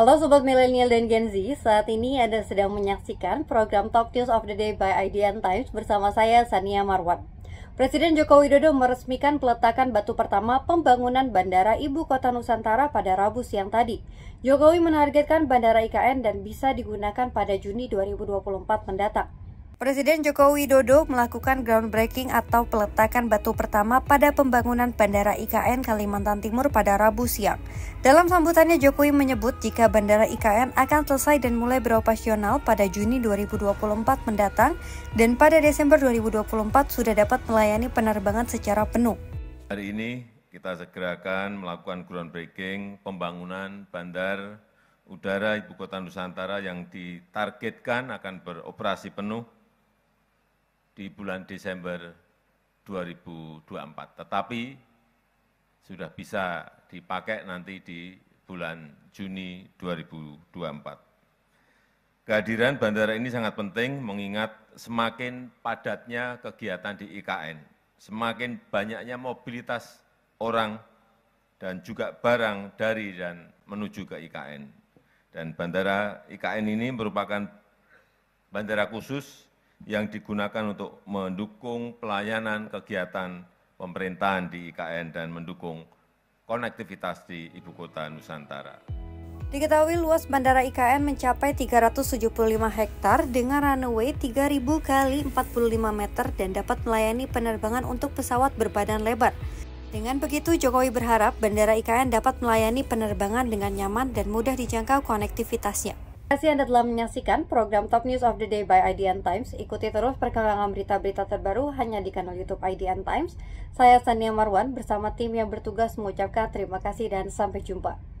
Halo Sobat Milenial dan Gen Z, saat ini Anda sedang menyaksikan program Talk News of the Day by IDN Times bersama saya Sania Marwan. Presiden Joko Widodo meresmikan peletakan batu pertama pembangunan Bandara Ibu Kota Nusantara pada Rabu siang tadi. Jokowi menargetkan Bandara IKN dan bisa digunakan pada Juni 2024 mendatang. Presiden Joko Widodo melakukan groundbreaking atau peletakan batu pertama pada pembangunan Bandara IKN Kalimantan Timur pada Rabu siang. Dalam sambutannya Jokowi menyebut jika Bandara IKN akan selesai dan mulai beroperasional pada Juni 2024 mendatang dan pada Desember 2024 sudah dapat melayani penerbangan secara penuh. Hari ini kita segerakan melakukan groundbreaking pembangunan bandar udara ibu kota Nusantara yang ditargetkan akan beroperasi penuh di bulan Desember 2024. Tetapi sudah bisa dipakai nanti di bulan Juni 2024. Kehadiran bandara ini sangat penting mengingat semakin padatnya kegiatan di IKN, semakin banyaknya mobilitas orang dan juga barang dari dan menuju ke IKN. Dan bandara IKN ini merupakan bandara khusus yang digunakan untuk mendukung pelayanan kegiatan pemerintahan di IKN dan mendukung konektivitas di Ibu Kota Nusantara. Diketahui luas Bandara IKN mencapai 375 hektar dengan runway 3000 kali 45 meter dan dapat melayani penerbangan untuk pesawat berbadan lebar. Dengan begitu, Jokowi berharap Bandara IKN dapat melayani penerbangan dengan nyaman dan mudah dijangkau konektivitasnya. Terima kasih Anda telah menyaksikan program Top News of the Day by IDN Times. Ikuti terus perkembangan berita-berita terbaru hanya di kanal YouTube IDN Times. Saya Sania Marwan bersama tim yang bertugas mengucapkan terima kasih dan sampai jumpa.